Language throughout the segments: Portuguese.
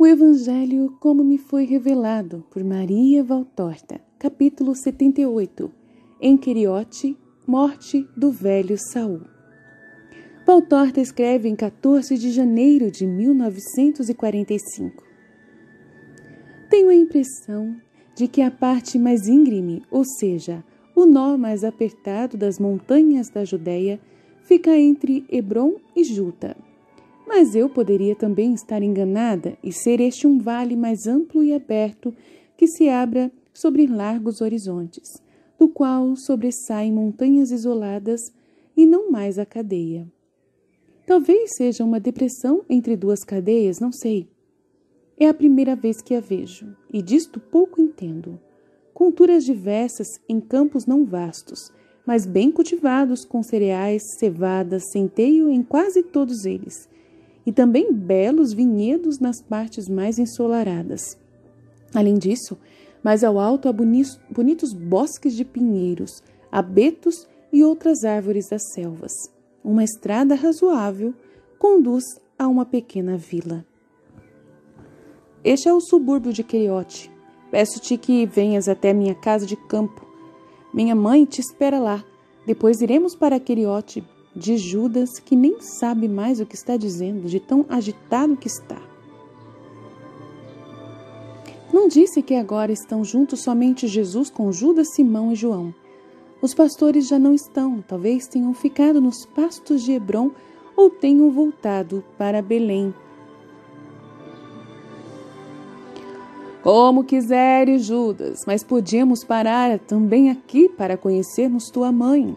O Evangelho como me foi revelado por Maria Valtorta, capítulo 78, em Queriote, morte do velho Saul. Valtorta escreve em 14 de janeiro de 1945. Tenho a impressão de que a parte mais íngreme, ou seja, o nó mais apertado das montanhas da Judéia, fica entre Hebron e Juta mas eu poderia também estar enganada e ser este um vale mais amplo e aberto que se abra sobre largos horizontes, do qual sobressaem montanhas isoladas e não mais a cadeia. Talvez seja uma depressão entre duas cadeias, não sei. É a primeira vez que a vejo, e disto pouco entendo. Culturas diversas em campos não vastos, mas bem cultivados com cereais, cevadas, centeio em quase todos eles, e também belos vinhedos nas partes mais ensolaradas. Além disso, mais ao alto há bonitos bosques de pinheiros, abetos e outras árvores das selvas. Uma estrada razoável conduz a uma pequena vila. Este é o subúrbio de Queriote. Peço-te que venhas até minha casa de campo. Minha mãe te espera lá. Depois iremos para Queriote de Judas, que nem sabe mais o que está dizendo, de tão agitado que está. Não disse que agora estão juntos somente Jesus com Judas, Simão e João. Os pastores já não estão, talvez tenham ficado nos pastos de Hebron ou tenham voltado para Belém. Como quiseres, Judas, mas podíamos parar também aqui para conhecermos tua mãe.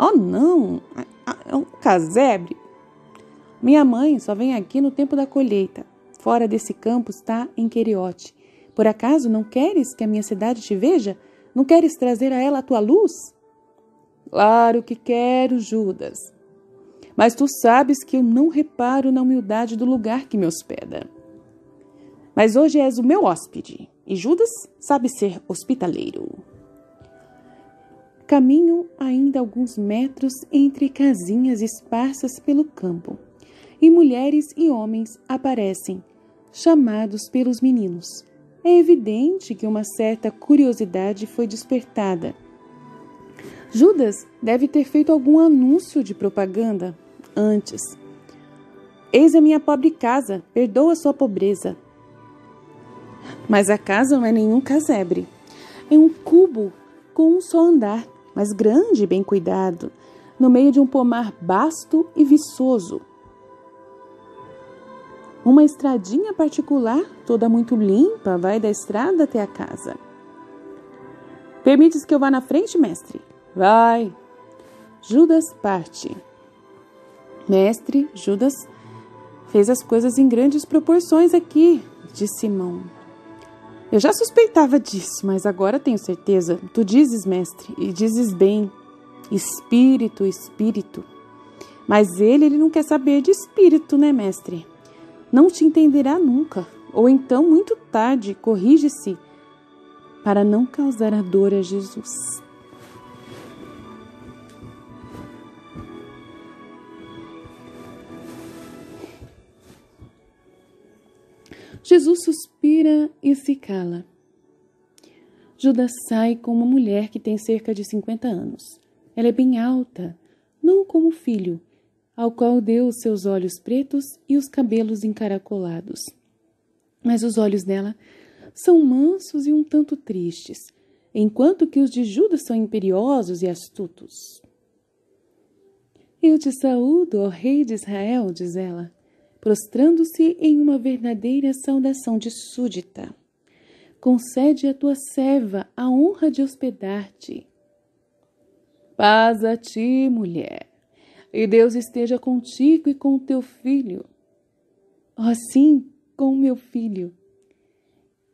Oh, não! Ah, é um casebre! Minha mãe só vem aqui no tempo da colheita. Fora desse campo está em Queriote. Por acaso não queres que a minha cidade te veja? Não queres trazer a ela a tua luz? Claro que quero, Judas. Mas tu sabes que eu não reparo na humildade do lugar que me hospeda. Mas hoje és o meu hóspede, e Judas sabe ser hospitaleiro. Caminham ainda alguns metros entre casinhas esparsas pelo campo, e mulheres e homens aparecem, chamados pelos meninos. É evidente que uma certa curiosidade foi despertada. Judas deve ter feito algum anúncio de propaganda antes. Eis a minha pobre casa, perdoa sua pobreza. Mas a casa não é nenhum casebre. É um cubo com um só andar, mas grande e bem cuidado, no meio de um pomar basto e viçoso. Uma estradinha particular, toda muito limpa, vai da estrada até a casa. Permites que eu vá na frente, mestre? Vai. Judas parte. Mestre, Judas fez as coisas em grandes proporções aqui, disse Simão. Eu já suspeitava disso, mas agora tenho certeza. Tu dizes, mestre, e dizes bem. Espírito, espírito. Mas ele, ele não quer saber de espírito, né, mestre? Não te entenderá nunca. Ou então, muito tarde, corrige-se para não causar a dor a Jesus. Jesus suspira e se cala. Judas sai com uma mulher que tem cerca de 50 anos. Ela é bem alta, não como o filho, ao qual deu os seus olhos pretos e os cabelos encaracolados. Mas os olhos dela são mansos e um tanto tristes, enquanto que os de Judas são imperiosos e astutos. Eu te saúdo, ó Rei de Israel, diz ela prostrando-se em uma verdadeira saudação de súdita. Concede à tua serva a honra de hospedar-te. Paz a ti, mulher, e Deus esteja contigo e com o teu filho. Oh, sim, com o meu filho.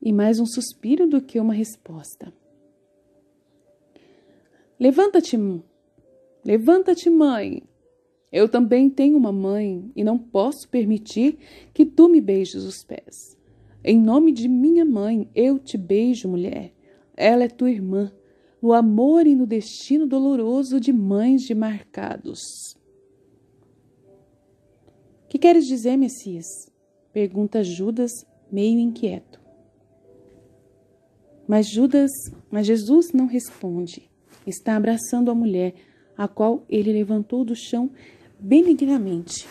E mais um suspiro do que uma resposta. Levanta-te, levanta-te, mãe, eu também tenho uma mãe e não posso permitir que tu me beijes os pés. Em nome de minha mãe, eu te beijo, mulher. Ela é tua irmã, no amor e no destino doloroso de mães de marcados. Que queres dizer, Messias? pergunta Judas, meio inquieto. Mas Judas, mas Jesus não responde. Está abraçando a mulher, a qual ele levantou do chão benignamente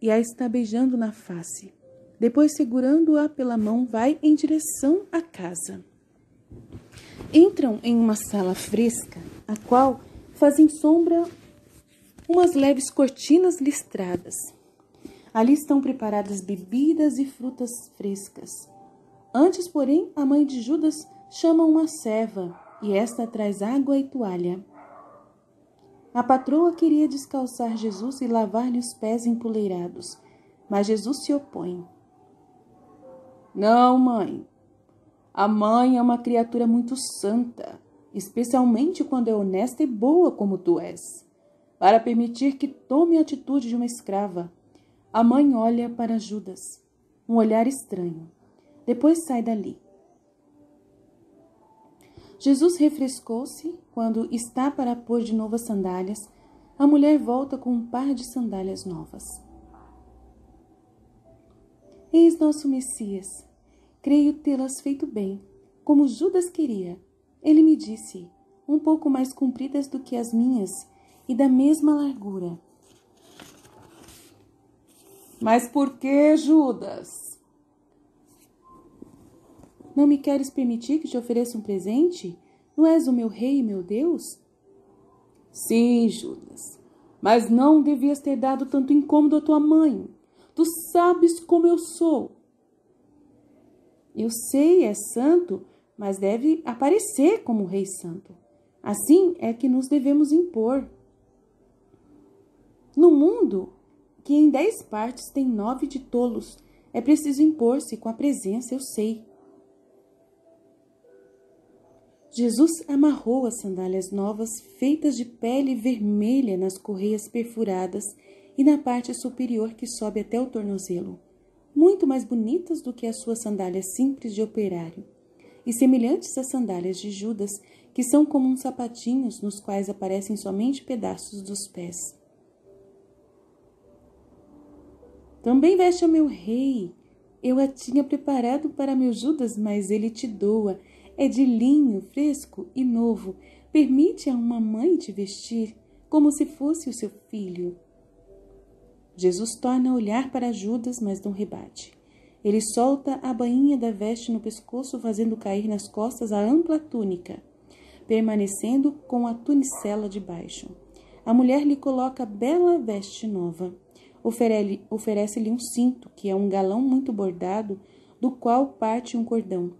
e a está beijando na face. Depois, segurando-a pela mão, vai em direção à casa. Entram em uma sala fresca, a qual fazem sombra umas leves cortinas listradas. Ali estão preparadas bebidas e frutas frescas. Antes, porém, a mãe de Judas chama uma serva e esta traz água e toalha. A patroa queria descalçar Jesus e lavar-lhe os pés empoleirados, mas Jesus se opõe. Não, mãe. A mãe é uma criatura muito santa, especialmente quando é honesta e boa como tu és. Para permitir que tome a atitude de uma escrava, a mãe olha para Judas, um olhar estranho. Depois sai dali. Jesus refrescou-se quando está para pôr de novo as sandálias. A mulher volta com um par de sandálias novas. Eis nosso Messias. Creio tê-las feito bem, como Judas queria. Ele me disse, um pouco mais compridas do que as minhas e da mesma largura. Mas por que, Judas? Não me queres permitir que te ofereça um presente? Não és o meu rei e meu Deus? Sim, Judas, mas não devias ter dado tanto incômodo à tua mãe. Tu sabes como eu sou. Eu sei, é santo, mas deve aparecer como rei santo. Assim é que nos devemos impor. No mundo, que em dez partes tem nove de tolos, é preciso impor-se com a presença, eu sei. Jesus amarrou as sandálias novas feitas de pele vermelha nas correias perfuradas e na parte superior que sobe até o tornozelo, muito mais bonitas do que as suas sandálias simples de operário, e semelhantes às sandálias de Judas, que são como uns sapatinhos nos quais aparecem somente pedaços dos pés. Também veste o meu rei. Eu a tinha preparado para meu Judas, mas ele te doa é de linho fresco e novo. Permite a uma mãe te vestir como se fosse o seu filho. Jesus torna a olhar para Judas, mas não rebate. Ele solta a bainha da veste no pescoço, fazendo cair nas costas a ampla túnica, permanecendo com a tunicela de baixo. A mulher lhe coloca bela veste nova. Oferece-lhe um cinto, que é um galão muito bordado, do qual parte um cordão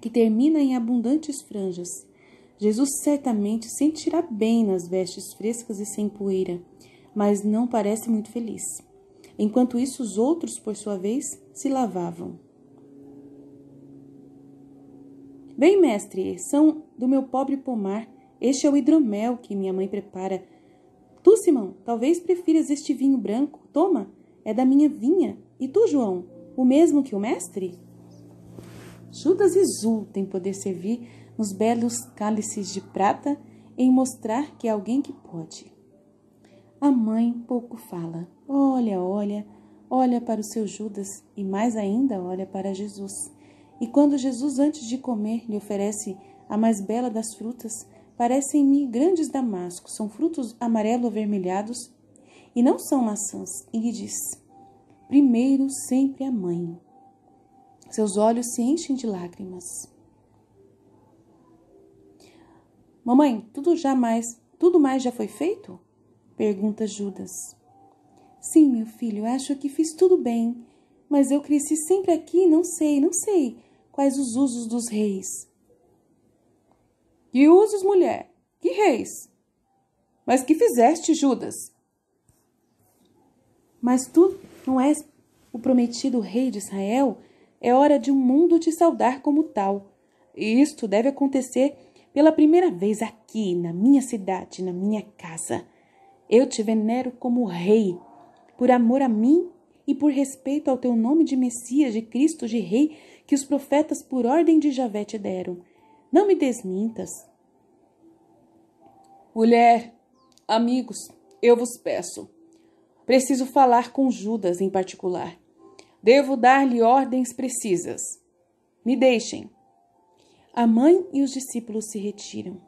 que termina em abundantes franjas. Jesus certamente sentirá bem nas vestes frescas e sem poeira, mas não parece muito feliz. Enquanto isso, os outros, por sua vez, se lavavam. Bem, mestre, são do meu pobre pomar. Este é o hidromel que minha mãe prepara. Tu, Simão, talvez prefiras este vinho branco. Toma, é da minha vinha. E tu, João, o mesmo que o mestre? Judas exulta em poder servir nos belos cálices de prata em mostrar que é alguém que pode. A mãe pouco fala. Olha, olha, olha para o seu Judas e mais ainda olha para Jesus. E quando Jesus, antes de comer, lhe oferece a mais bela das frutas, parecem-me grandes damascos, são frutos amarelo-avermelhados e não são maçãs, e lhe diz: Primeiro sempre a mãe. Seus olhos se enchem de lágrimas. Mamãe, tudo jamais, mais, tudo mais já foi feito? pergunta Judas. Sim, meu filho, acho que fiz tudo bem, mas eu cresci sempre aqui, não sei, não sei quais os usos dos reis. Que usos, mulher? Que reis? Mas que fizeste, Judas? Mas tu não és o prometido rei de Israel é hora de o um mundo te saudar como tal. E isto deve acontecer pela primeira vez aqui, na minha cidade, na minha casa. Eu te venero como rei, por amor a mim e por respeito ao teu nome de Messias, de Cristo, de Rei, que os profetas por ordem de Javé te deram. Não me desmintas. Mulher, amigos, eu vos peço. Preciso falar com Judas em particular. Devo dar-lhe ordens precisas. Me deixem. A mãe e os discípulos se retiram.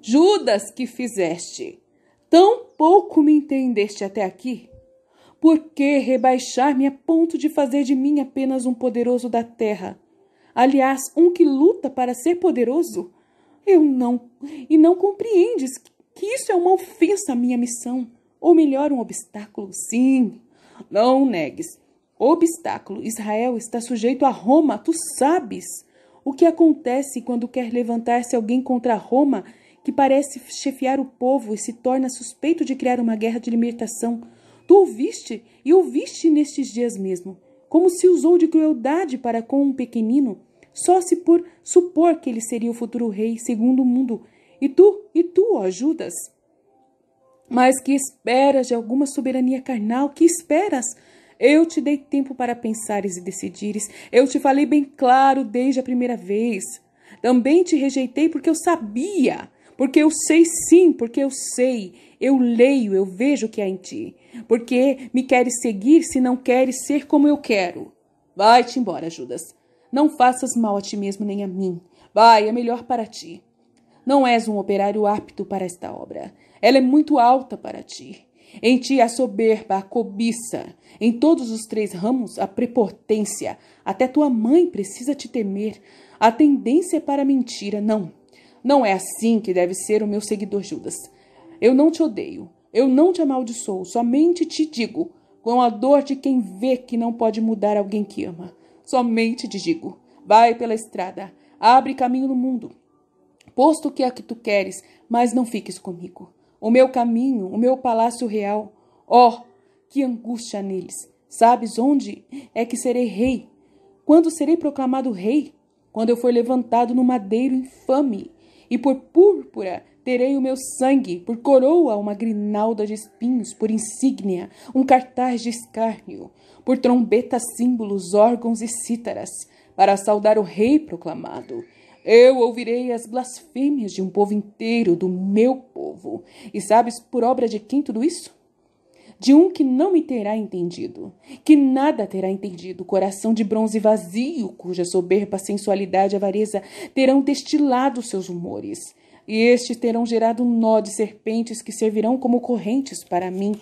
Judas, que fizeste? Tão pouco me entendeste até aqui? Por que rebaixar-me a ponto de fazer de mim apenas um poderoso da terra? Aliás, um que luta para ser poderoso? Eu não. E não compreendes que isso é uma ofensa à minha missão, ou melhor, um obstáculo. Sim, não negues Obstáculo. Israel está sujeito a Roma, tu sabes. O que acontece quando quer levantar-se alguém contra Roma, que parece chefiar o povo e se torna suspeito de criar uma guerra de libertação? Tu ouviste e ouviste nestes dias mesmo. Como se usou de crueldade para com um pequenino, só se por supor que ele seria o futuro rei, segundo o mundo. E tu, e tu, ó Judas? Mas que esperas de alguma soberania carnal? Que esperas? Eu te dei tempo para pensares e decidires. Eu te falei bem claro desde a primeira vez. Também te rejeitei porque eu sabia. Porque eu sei sim, porque eu sei. Eu leio, eu vejo o que há em ti. Porque me queres seguir se não queres ser como eu quero. Vai-te embora, Judas. Não faças mal a ti mesmo nem a mim. Vai, é melhor para ti. Não és um operário apto para esta obra. Ela é muito alta para ti. Em ti a soberba, a cobiça, em todos os três ramos a prepotência. Até tua mãe precisa te temer. A tendência é para a mentira, não. Não é assim que deve ser o meu seguidor Judas. Eu não te odeio, eu não te amaldiçoo, somente te digo, com a dor de quem vê que não pode mudar alguém que ama. Somente te digo, vai pela estrada, abre caminho no mundo, posto que é que tu queres, mas não fiques comigo o meu caminho, o meu palácio real. Oh, que angústia neles! Sabes onde é que serei rei? Quando serei proclamado rei? Quando eu for levantado no madeiro infame, e por púrpura terei o meu sangue, por coroa uma grinalda de espinhos, por insígnia um cartaz de escárnio, por trombeta símbolos, órgãos e cítaras, para saudar o rei proclamado. Eu ouvirei as blasfêmias de um povo inteiro, do meu povo. E sabes por obra de quem tudo isso? De um que não me terá entendido, que nada terá entendido, coração de bronze vazio, cuja soberba sensualidade e avareza terão destilado seus humores. E estes terão gerado um nó de serpentes que servirão como correntes para mim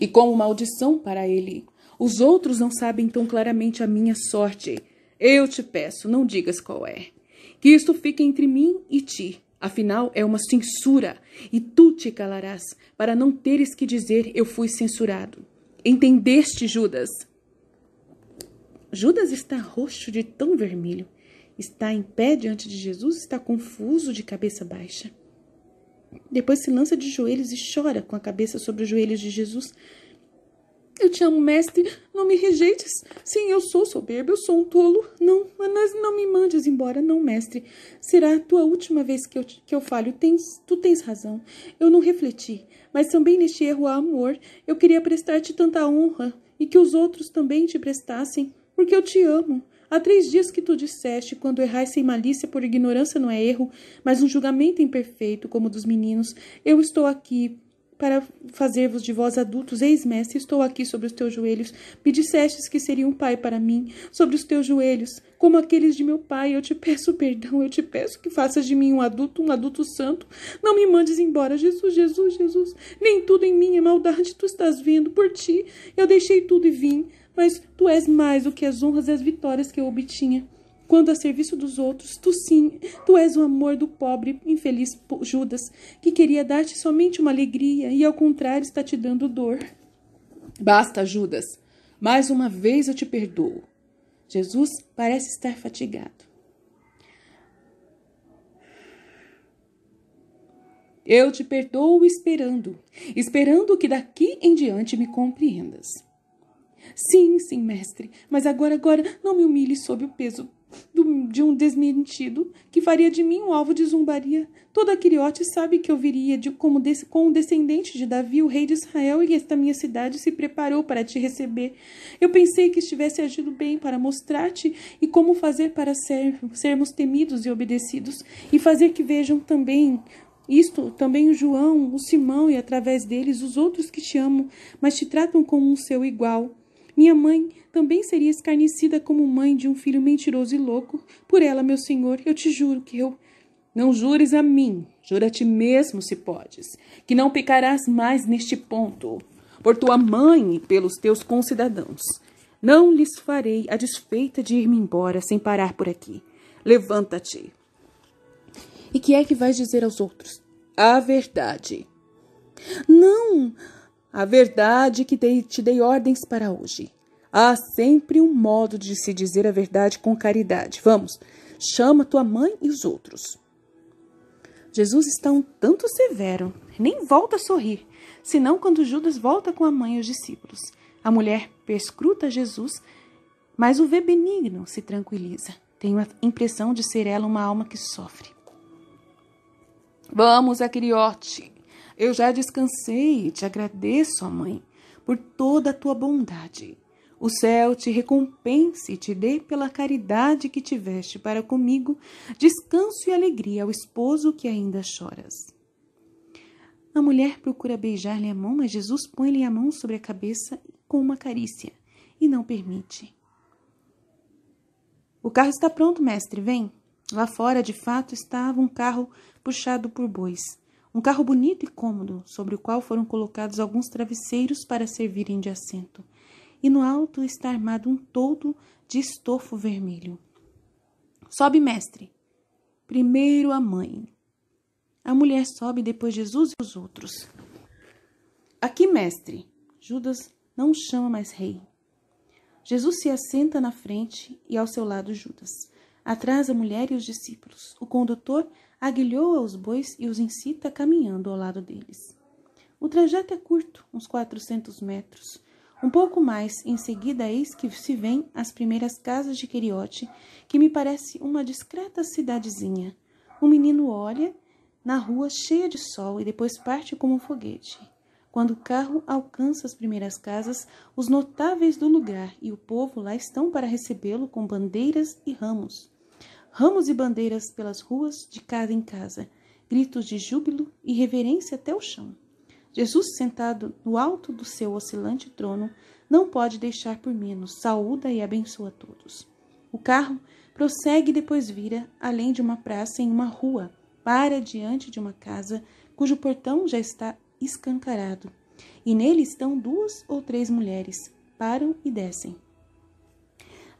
e como maldição para ele. Os outros não sabem tão claramente a minha sorte. Eu te peço, não digas qual é. Que isto fique entre mim e ti. Afinal, é uma censura, e tu te calarás, para não teres que dizer eu fui censurado. Entendeste, Judas? Judas está roxo de tão vermelho. Está em pé diante de Jesus, está confuso de cabeça baixa. Depois se lança de joelhos e chora com a cabeça sobre os joelhos de Jesus, eu te amo, mestre. Não me rejeites. Sim, eu sou soberbo, eu sou um tolo. Não, mas não me mandes embora, não, mestre. Será a tua última vez que eu, que eu falho. Tens, tu tens razão. Eu não refleti. Mas também neste erro há amor. Eu queria prestar-te tanta honra e que os outros também te prestassem, porque eu te amo. Há três dias que tu disseste, quando errais sem malícia por ignorância não é erro, mas um julgamento imperfeito, como o dos meninos, eu estou aqui, para fazer-vos de vós adultos, eis, mestre, estou aqui sobre os teus joelhos. Me dissestes que seria um pai para mim, sobre os teus joelhos, como aqueles de meu pai. Eu te peço perdão, eu te peço que faças de mim um adulto, um adulto santo. Não me mandes embora, Jesus, Jesus, Jesus. Nem tudo em mim é maldade, tu estás vendo por ti. Eu deixei tudo e vim, mas tu és mais do que as honras e as vitórias que eu obtinha quando a serviço dos outros, tu sim, tu és o amor do pobre, infeliz Judas, que queria dar-te somente uma alegria e ao contrário está te dando dor. Basta, Judas. Mais uma vez eu te perdoo. Jesus parece estar fatigado. Eu te perdoo esperando, esperando que daqui em diante me compreendas. Sim, sim, mestre, mas agora, agora, não me humilhe sob o peso de um desmentido que faria de mim um alvo de zombaria. Todo aquiliote sabe que eu viria de, como desse, com o descendente de Davi, o rei de Israel, e esta minha cidade se preparou para te receber. Eu pensei que estivesse agindo bem para mostrar-te e como fazer para ser, sermos temidos e obedecidos, e fazer que vejam também isto também o João, o Simão e através deles os outros que te amam, mas te tratam como um seu igual. Minha mãe também seria escarnecida como mãe de um filho mentiroso e louco. Por ela, meu senhor, eu te juro que eu. Não jures a mim, jura a ti mesmo, se podes, que não pecarás mais neste ponto, por tua mãe e pelos teus concidadãos. Não lhes farei a desfeita de ir-me embora sem parar por aqui. Levanta-te. E que é que vais dizer aos outros? A verdade. Não! A verdade que te dei ordens para hoje. Há sempre um modo de se dizer a verdade com caridade. Vamos, chama tua mãe e os outros. Jesus está um tanto severo, nem volta a sorrir, senão quando Judas volta com a mãe e os discípulos. A mulher perscruta Jesus, mas o vê benigno, se tranquiliza. Tenho a impressão de ser ela uma alma que sofre. Vamos, Aquiriote. Eu já descansei e te agradeço, mãe, por toda a tua bondade. O céu te recompense e te dê pela caridade que tiveste para comigo descanso e alegria ao esposo que ainda choras. A mulher procura beijar-lhe a mão, mas Jesus põe-lhe a mão sobre a cabeça com uma carícia e não permite. O carro está pronto, mestre, vem. Lá fora, de fato, estava um carro puxado por bois. Um carro bonito e cômodo, sobre o qual foram colocados alguns travesseiros para servirem de assento e no alto está armado um toldo de estofo vermelho. Sobe, mestre. Primeiro a mãe. A mulher sobe, depois Jesus e os outros. Aqui, mestre. Judas não chama mais rei. Jesus se assenta na frente e ao seu lado Judas. Atrás a mulher e os discípulos. O condutor aguilhoa os bois e os incita caminhando ao lado deles. O trajeto é curto, uns 400 metros, um pouco mais, em seguida, eis que se vêem as primeiras casas de Queriote, que me parece uma discreta cidadezinha. O menino olha na rua cheia de sol e depois parte como um foguete. Quando o carro alcança as primeiras casas, os notáveis do lugar e o povo lá estão para recebê-lo com bandeiras e ramos. Ramos e bandeiras pelas ruas de casa em casa, gritos de júbilo e reverência até o chão. Jesus, sentado no alto do seu oscilante trono, não pode deixar por menos, saúda e abençoa todos. O carro prossegue e depois vira, além de uma praça, em uma rua, para diante de uma casa cujo portão já está escancarado. E nele estão duas ou três mulheres, param e descem.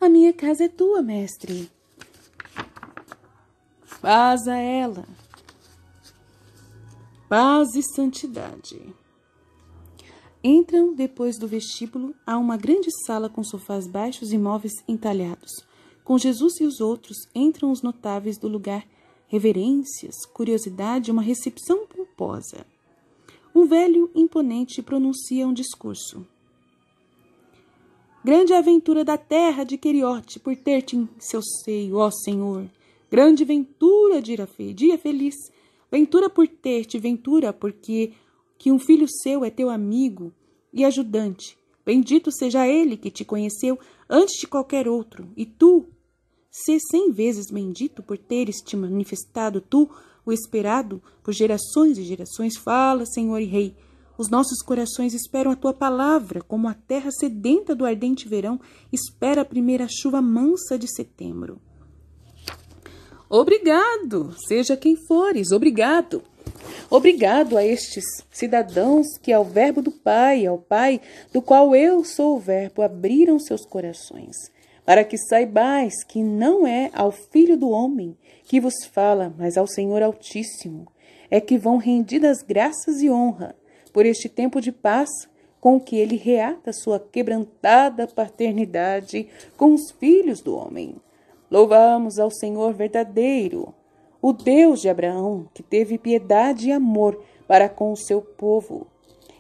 A minha casa é tua, mestre. Vaza ela, paz e santidade. Entram depois do vestíbulo a uma grande sala com sofás baixos e móveis entalhados. Com Jesus e os outros entram os notáveis do lugar, reverências, curiosidade, uma recepção pomposa. Um velho imponente pronuncia um discurso. Grande é aventura da terra de Queriote por ter-te em seu seio, ó Senhor. Grande ventura, dia feliz Ventura por ter-te, ventura porque que um filho seu é teu amigo e ajudante. Bendito seja ele que te conheceu antes de qualquer outro. E tu, se cem vezes bendito por teres te manifestado, tu, o esperado por gerações e gerações, fala, Senhor e Rei. Os nossos corações esperam a tua palavra, como a terra sedenta do ardente verão espera a primeira chuva mansa de setembro. Obrigado, seja quem fores, obrigado. Obrigado a estes cidadãos que ao verbo do Pai, ao Pai, do qual eu sou o verbo, abriram seus corações, para que saibais que não é ao Filho do homem que vos fala, mas ao Senhor Altíssimo, é que vão rendidas graças e honra por este tempo de paz com que ele reata sua quebrantada paternidade com os filhos do homem. Louvamos ao Senhor verdadeiro, o Deus de Abraão, que teve piedade e amor para com o seu povo.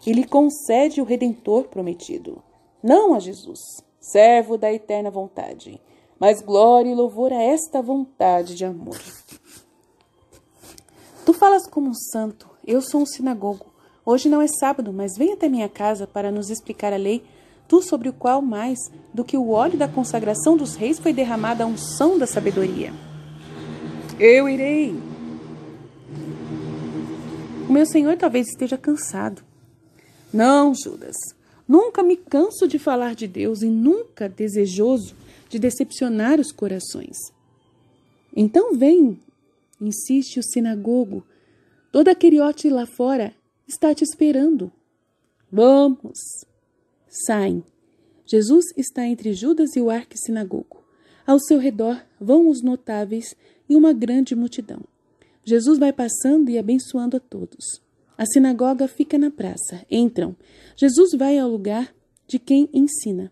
E lhe concede o redentor prometido, não a Jesus, servo da eterna vontade, mas glória e louvor a esta vontade de amor. Tu falas como um santo, eu sou um sinagogo. Hoje não é sábado, mas vem até minha casa para nos explicar a lei tu sobre o qual mais do que o óleo da consagração dos reis foi derramada a unção da sabedoria. Eu irei. O meu senhor talvez esteja cansado. Não, Judas. Nunca me canso de falar de Deus e nunca desejoso de decepcionar os corações. Então vem, insiste o sinagogo. Toda a queriote lá fora está te esperando. Vamos! saem. Jesus está entre Judas e o sinagogo Ao seu redor vão os notáveis e uma grande multidão. Jesus vai passando e abençoando a todos. A sinagoga fica na praça. Entram. Jesus vai ao lugar de quem ensina.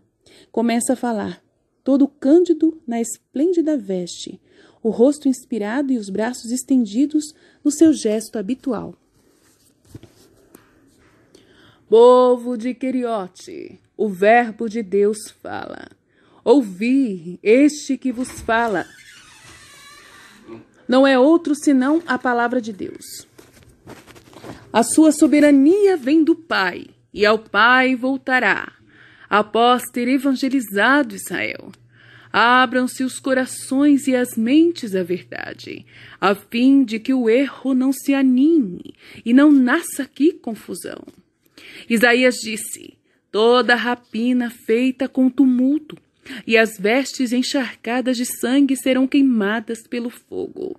Começa a falar, todo cândido na esplêndida veste, o rosto inspirado e os braços estendidos no seu gesto habitual. Povo de Queriote, o Verbo de Deus fala. Ouvi este que vos fala. Não é outro senão a palavra de Deus. A sua soberania vem do Pai, e ao Pai voltará, após ter evangelizado Israel. Abram-se os corações e as mentes à verdade, a fim de que o erro não se anime e não nasça aqui confusão. Isaías disse: toda rapina feita com tumulto, e as vestes encharcadas de sangue serão queimadas pelo fogo.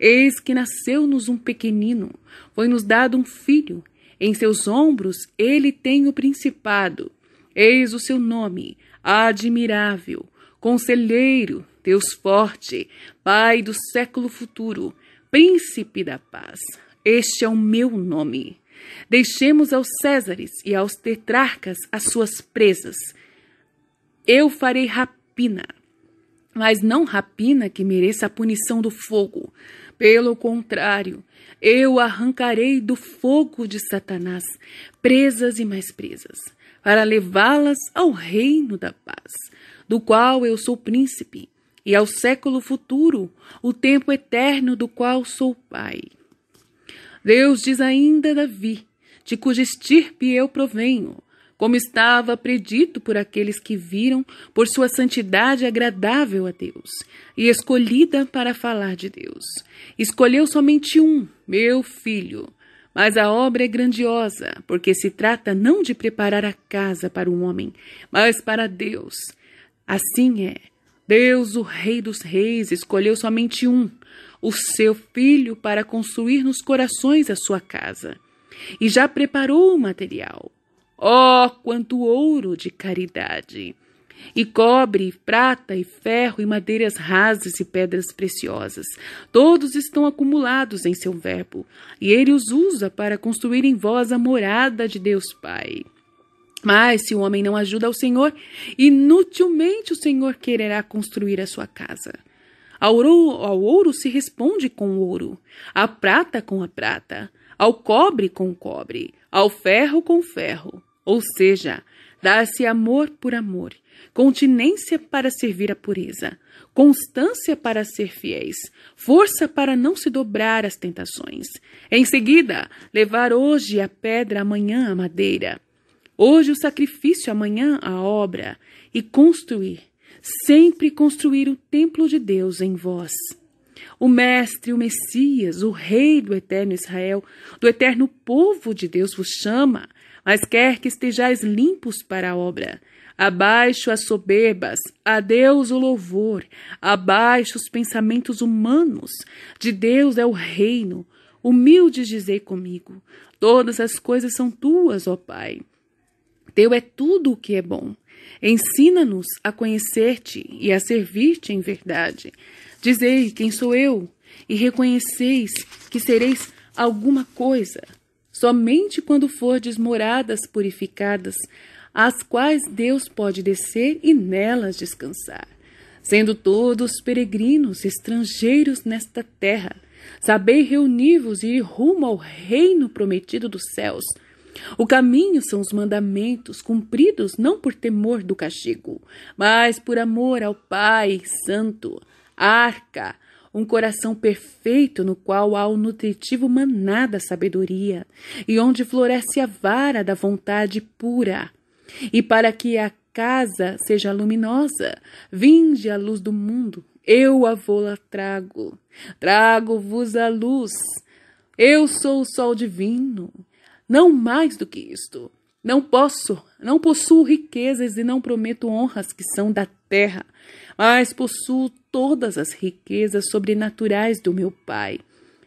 Eis que nasceu-nos um pequenino, foi-nos dado um filho, em seus ombros ele tem o principado. Eis o seu nome, admirável, conselheiro, Deus forte, Pai do século futuro, príncipe da paz. Este é o meu nome. Deixemos aos Césares e aos tetrarcas as suas presas. Eu farei rapina, mas não rapina que mereça a punição do fogo. Pelo contrário, eu arrancarei do fogo de Satanás presas e mais presas, para levá-las ao reino da paz, do qual eu sou príncipe, e ao século futuro, o tempo eterno do qual sou pai. Deus diz ainda a Davi, de cuja estirpe eu provenho, como estava predito por aqueles que viram, por sua santidade agradável a Deus, e escolhida para falar de Deus. Escolheu somente um, meu filho. Mas a obra é grandiosa, porque se trata não de preparar a casa para um homem, mas para Deus. Assim é. Deus, o Rei dos Reis, escolheu somente um, o seu filho, para construir nos corações a sua casa. E já preparou o material. Oh, quanto ouro de caridade! E cobre, prata, e ferro, e madeiras rasas e pedras preciosas. Todos estão acumulados em seu verbo, e ele os usa para construir em vós a morada de Deus Pai. Mas se o homem não ajuda o Senhor, inutilmente o Senhor quererá construir a sua casa. Ao ouro, ao ouro se responde com ouro, à prata com a prata, ao cobre com cobre, ao ferro com ferro. Ou seja, dá-se amor por amor, continência para servir a pureza, constância para ser fiéis, força para não se dobrar às tentações. Em seguida, levar hoje a pedra, amanhã a madeira Hoje o sacrifício, amanhã a obra, e construir, sempre construir o templo de Deus em vós. O Mestre, o Messias, o Rei do eterno Israel, do eterno povo de Deus vos chama, mas quer que estejais limpos para a obra. Abaixo as soberbas, a Deus o louvor, abaixo os pensamentos humanos, de Deus é o reino. Humildes dizei comigo: todas as coisas são tuas, ó Pai. Teu é tudo o que é bom. Ensina-nos a conhecer-te e a servir-te em verdade. Dizei quem sou eu, e reconheceis que sereis alguma coisa. Somente quando fordes moradas purificadas, às quais Deus pode descer e nelas descansar. Sendo todos peregrinos, estrangeiros nesta terra, sabei reunir-vos e ir rumo ao reino prometido dos céus o caminho são os mandamentos, cumpridos não por temor do castigo, mas por amor ao Pai Santo, arca, um coração perfeito no qual há o nutritivo maná da sabedoria, e onde floresce a vara da vontade pura. E para que a casa seja luminosa, vinde a luz do mundo, eu a vou la trago, trago-vos a luz. Eu sou o sol divino, não mais do que isto. Não posso, não possuo riquezas e não prometo honras que são da terra, mas possuo todas as riquezas sobrenaturais do meu Pai.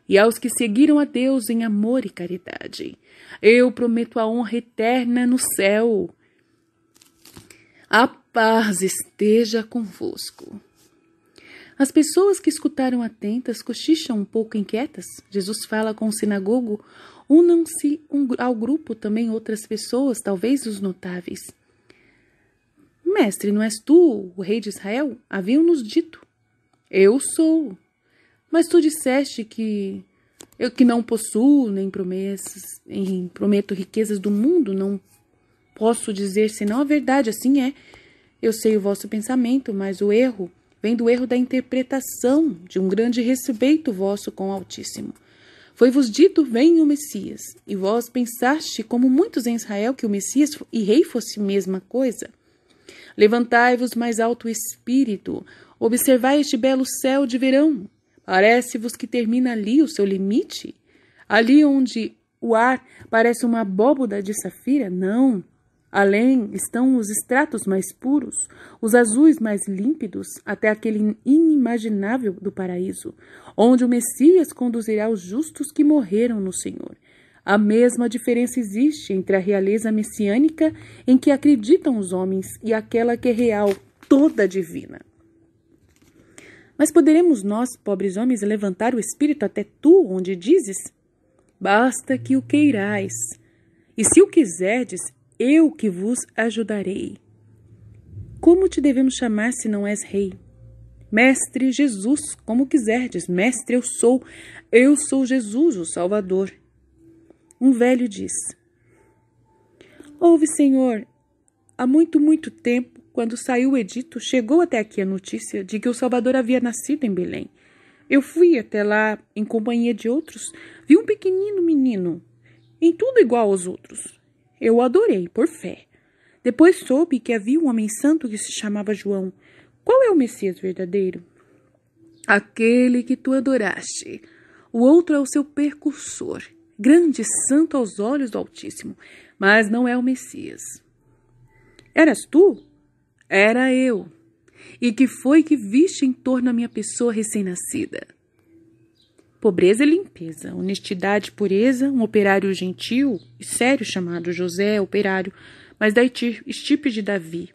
E aos que seguiram a Deus em amor e caridade, eu prometo a honra eterna no céu. A paz esteja convosco. As pessoas que escutaram atentas cochicham um pouco inquietas. Jesus fala com o sinagogo, Unam-se ao grupo também outras pessoas, talvez os notáveis. Mestre, não és tu o rei de Israel? Haviam-nos dito. Eu sou. Mas tu disseste que eu que não possuo nem promessas, nem prometo riquezas do mundo, não posso dizer senão a verdade, assim é. Eu sei o vosso pensamento, mas o erro vem do erro da interpretação de um grande respeito vosso com o Altíssimo. Foi-vos dito: Vem o Messias. E vós pensaste, como muitos em Israel, que o Messias e rei fosse mesma coisa? Levantai-vos mais alto espírito, observai este belo céu de verão. Parece-vos que termina ali o seu limite? Ali onde o ar parece uma abóboda de safira? Não. Além estão os estratos mais puros, os azuis mais límpidos, até aquele inimaginável do paraíso, onde o Messias conduzirá os justos que morreram no Senhor. A mesma diferença existe entre a realeza messiânica em que acreditam os homens e aquela que é real, toda divina. Mas poderemos nós, pobres homens, levantar o espírito até tu, onde dizes? Basta que o queirais. E se o quiserdes, eu que vos ajudarei. Como te devemos chamar se não és rei? Mestre Jesus, como quiserdes, mestre eu sou, eu sou Jesus, o Salvador. Um velho diz: Ouve, Senhor, há muito, muito tempo, quando saiu o edito, chegou até aqui a notícia de que o Salvador havia nascido em Belém. Eu fui até lá em companhia de outros, vi um pequenino menino, em tudo igual aos outros, eu adorei, por fé. Depois soube que havia um homem santo que se chamava João. Qual é o Messias verdadeiro? Aquele que tu adoraste. O outro é o seu precursor, grande santo aos olhos do Altíssimo, mas não é o Messias. Eras tu? Era eu. E que foi que viste em torno da minha pessoa recém-nascida? Pobreza e limpeza, honestidade e pureza, um operário gentil e sério chamado José, operário, mas da estipe de Davi.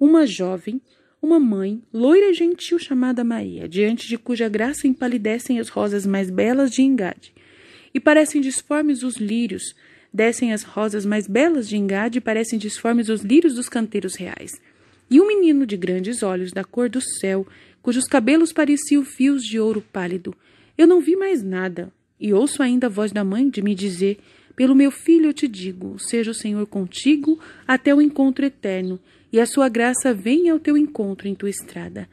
Uma jovem, uma mãe, loira e gentil chamada Maria, diante de cuja graça empalidecem as rosas mais belas de Engade. E parecem disformes os lírios, descem as rosas mais belas de Engade e parecem disformes os lírios dos canteiros reais. E um menino de grandes olhos, da cor do céu, cujos cabelos pareciam fios de ouro pálido, eu não vi mais nada, e ouço ainda a voz da mãe de me dizer: Pelo meu filho eu te digo, seja o Senhor contigo até o encontro eterno, e a sua graça venha ao teu encontro em tua estrada.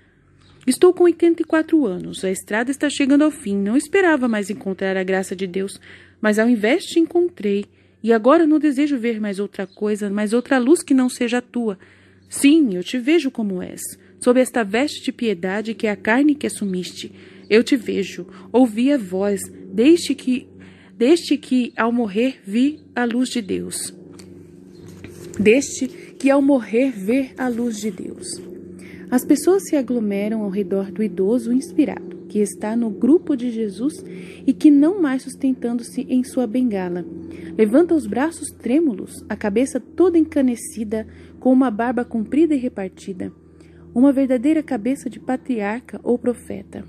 Estou com 84 anos, a estrada está chegando ao fim, não esperava mais encontrar a graça de Deus, mas ao invés te encontrei, e agora não desejo ver mais outra coisa, mais outra luz que não seja a tua. Sim, eu te vejo como és, sob esta veste de piedade que é a carne que assumiste. Eu te vejo, ouvi a voz, desde que, desde que ao morrer vi a luz de Deus. Desde que ao morrer ver a luz de Deus. As pessoas se aglomeram ao redor do idoso inspirado, que está no grupo de Jesus e que não mais sustentando-se em sua bengala. Levanta os braços trêmulos, a cabeça toda encanecida, com uma barba comprida e repartida. Uma verdadeira cabeça de patriarca ou profeta.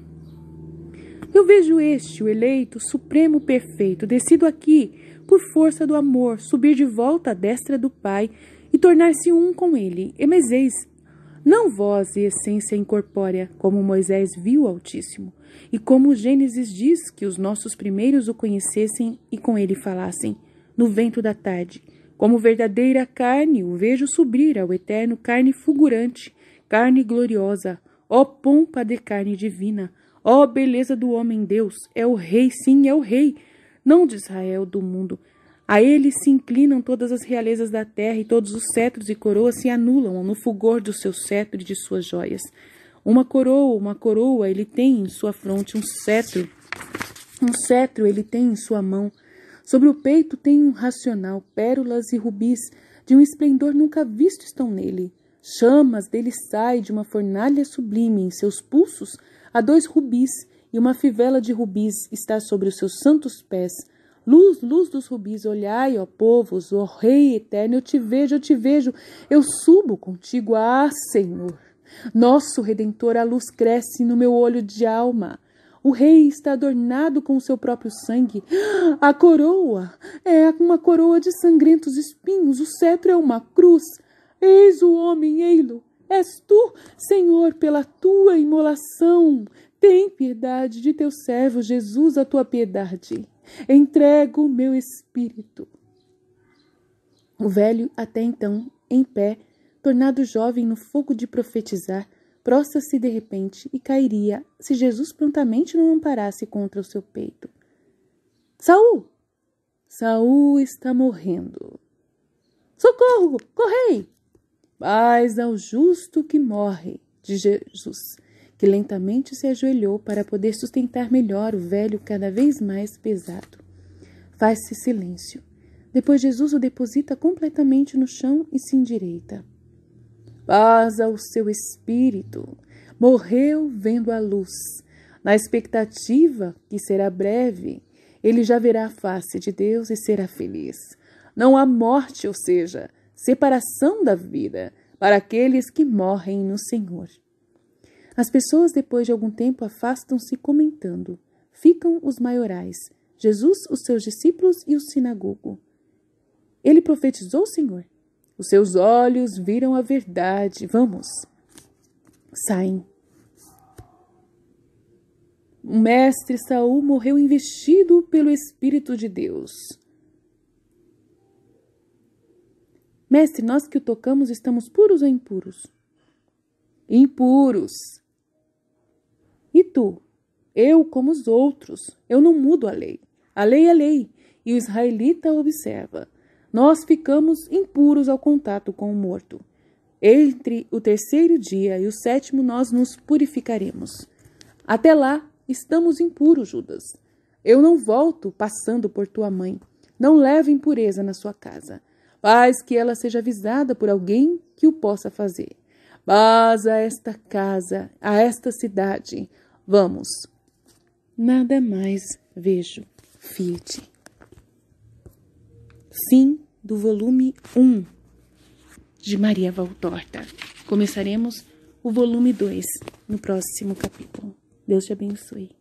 Eu vejo este, o eleito, supremo perfeito, descido aqui, por força do amor, subir de volta à destra do Pai e tornar-se um com ele. E mezeis, não voz e essência incorpórea, como Moisés viu o Altíssimo, e como Gênesis diz que os nossos primeiros o conhecessem e com ele falassem, no vento da tarde. Como verdadeira carne, o vejo subir ao eterno, carne fulgurante, carne gloriosa, ó pompa de carne divina, Ó oh, beleza do homem Deus, é o rei, sim, é o rei, não de Israel, do mundo. A ele se inclinam todas as realezas da terra e todos os cetros e coroas se anulam no fulgor do seu cetro e de suas joias. Uma coroa, uma coroa, ele tem em sua fronte um cetro. Um cetro ele tem em sua mão. Sobre o peito tem um racional, pérolas e rubis, de um esplendor nunca visto estão nele. Chamas dele sai de uma fornalha sublime, em seus pulsos Há dois rubis, e uma fivela de rubis está sobre os seus santos pés. Luz, luz dos rubis, olhai, ó povos, ó Rei eterno, eu te vejo, eu te vejo, eu subo contigo, ah, Senhor. Nosso Redentor, a luz cresce no meu olho de alma. O rei está adornado com o seu próprio sangue. A coroa é uma coroa de sangrentos espinhos, o cetro é uma cruz. Eis o homem, ei-lo, És tu, Senhor, pela tua imolação. Tem piedade de teu servo Jesus, a tua piedade. Entrego o meu espírito. O velho, até então, em pé, tornado jovem no fogo de profetizar, prostra-se de repente e cairia se Jesus prontamente não amparasse contra o seu peito. Saul! Saul está morrendo. Socorro! Correi! Paz ao justo que morre, de Jesus, que lentamente se ajoelhou para poder sustentar melhor o velho cada vez mais pesado. Faz-se silêncio. Depois Jesus o deposita completamente no chão e se endireita. Paz ao seu espírito. Morreu vendo a luz. Na expectativa que será breve, ele já verá a face de Deus e será feliz. Não há morte, ou seja, separação da vida para aqueles que morrem no Senhor. As pessoas, depois de algum tempo, afastam-se comentando. Ficam os maiorais, Jesus, os seus discípulos e o sinagogo. Ele profetizou o Senhor. Os seus olhos viram a verdade. Vamos. Saem. O mestre Saul morreu investido pelo Espírito de Deus. Mestre, nós que o tocamos estamos puros ou impuros? Impuros. E tu? Eu como os outros. Eu não mudo a lei. A lei é lei, e o israelita observa. Nós ficamos impuros ao contato com o morto. Entre o terceiro dia e o sétimo, nós nos purificaremos. Até lá, estamos impuros, Judas. Eu não volto passando por tua mãe. Não levo impureza na sua casa. Faz que ela seja avisada por alguém que o possa fazer. Mas a esta casa, a esta cidade, vamos. Nada mais vejo. Fiat. Fim do volume 1 de Maria Valtorta. Começaremos o volume 2 no próximo capítulo. Deus te abençoe.